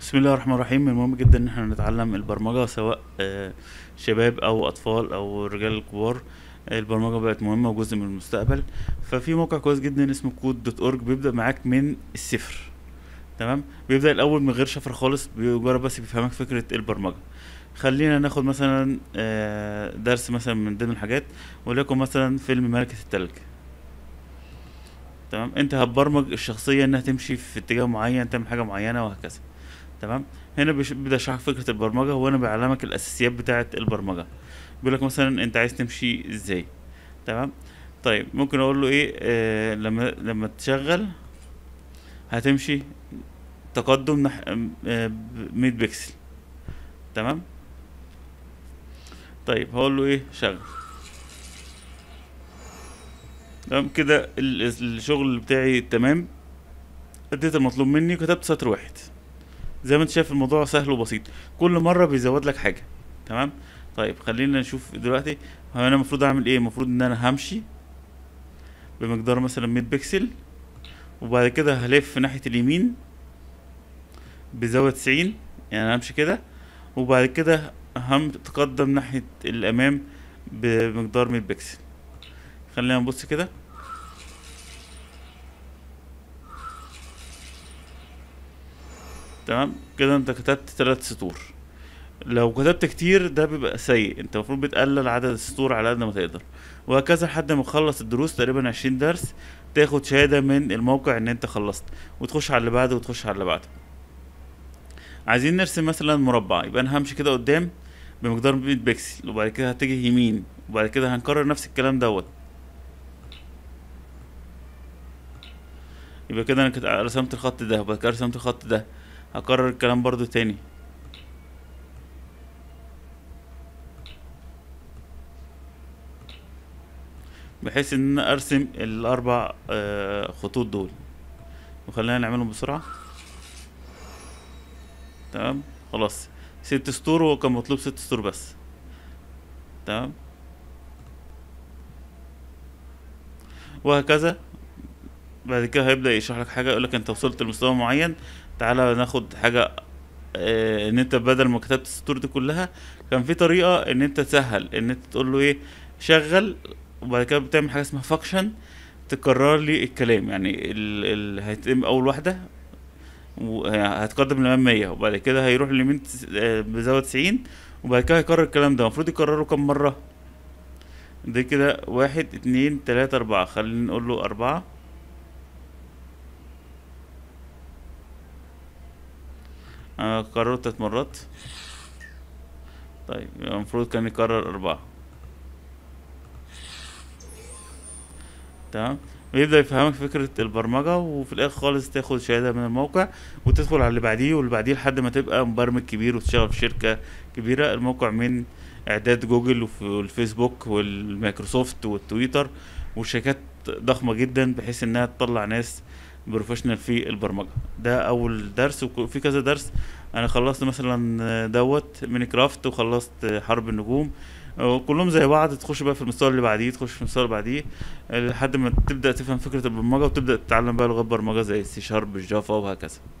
بسم الله الرحمن الرحيم المهم جدا ان احنا نتعلم البرمجه سواء آه، شباب او اطفال او رجال كبار البرمجه بقت مهمه وجزء من المستقبل ففي موقع كويس جدا اسمه كود دوت اورج بيبدا معاك من الصفر تمام بيبدا الاول من غير شفر خالص بمجرد بس بيفهمك فكره البرمجه خلينا ناخد مثلا آه، درس مثلا من ضمن الحاجات وليكن مثلا فيلم ملكه الثلج تمام انت هتبرمج الشخصيه انها تمشي في اتجاه معين تعمل حاجه معينه وهكذا تمام هنا بدا اشرح فكره البرمجه وانا بعلمك الاساسيات بتاعه البرمجه بيقول لك مثلا انت عايز تمشي ازاي تمام طيب ممكن اقول له ايه آه لما لما تشغل هتمشي تقدم نح... آه 100 بكسل تمام طيب هقول له ايه شغل تمام كده الشغل بتاعي تمام اديت المطلوب مني وكتبت سطر واحد زي ما انت شايف الموضوع سهل وبسيط كل مره بيزود لك حاجه تمام طيب خلينا نشوف دلوقتي هو انا المفروض اعمل ايه المفروض ان انا همشي بمقدار مثلا 100 بكسل وبعد كده هلف ناحيه اليمين بزاويه 90 يعني انا همشي كده وبعد كده هم تقدم ناحيه الامام بمقدار 100 بكسل خلينا نبص كده تمام كده انت كتبت ثلاث سطور لو كتبت كتير ده بيبقى سيء انت المفروض بتقلل عدد السطور على قد ما تقدر وهكذا لحد ما تخلص الدروس تقريبا عشرين درس تاخد شهاده من الموقع ان انت خلصت وتخش على اللي بعده وتخش على اللي بعده عايزين نرسم مثلا مربع يبقى انا همشي كده قدام بمقدار 100 بكسل وبعد كده هتجه يمين وبعد كده هنكرر نفس الكلام دوت يبقى كده انا رسمت الخط ده وبعد كده رسمت الخط ده اكرر الكلام برضو تاني بحيث ان انا ارسم الاربع آه، خطوط دول وخلينا نعملهم بسرعة تمام خلاص ست سطور هو كان مطلوب ست سطور بس تمام وهكذا بعد كده هيبدا يشرح لك حاجه يقول لك انت وصلت لمستوى معين تعالى ناخد حاجه آه، ان انت بدل ما كتبت السطور دي كلها كان في طريقه ان انت تسهل ان انت تقول له ايه شغل وبعد كده بتعمل حاجه اسمها فاكشن تكرر لي الكلام يعني ال ال هيتم اول واحده هتقدم لامام 100 وبعد كده هيروح لليمين آه، بزاويه 90 وبعد كده هيكرر الكلام ده المفروض يكرره كام مره دي كده واحد اتنين تلاتة اربعة خلينا نقول له اربعة انا كررت تلات مرات طيب المفروض كان يكرر اربعة تمام ويبدأ يفهمك فكرة البرمجة وفي الآخر خالص تاخد شهادة من الموقع وتدخل على اللي بعديه واللي بعديه لحد ما تبقى مبرمج كبير وتشتغل في شركة كبيرة الموقع من إعداد جوجل والفيسبوك والمايكروسوفت والتويتر وشركات ضخمة جدا بحيث إنها تطلع ناس بروفيشنال في البرمجه ده اول درس وفي كذا درس انا خلصت مثلا دوت من كرافت وخلصت حرب النجوم كلهم زي بعض تخش بقى في المستوى اللي بعديه تخش في المستوى اللي بعديه لحد ما تبدا تفهم فكره البرمجه وتبدا تتعلم بقى لغات برمجه زي السي شارب الجافا وهكذا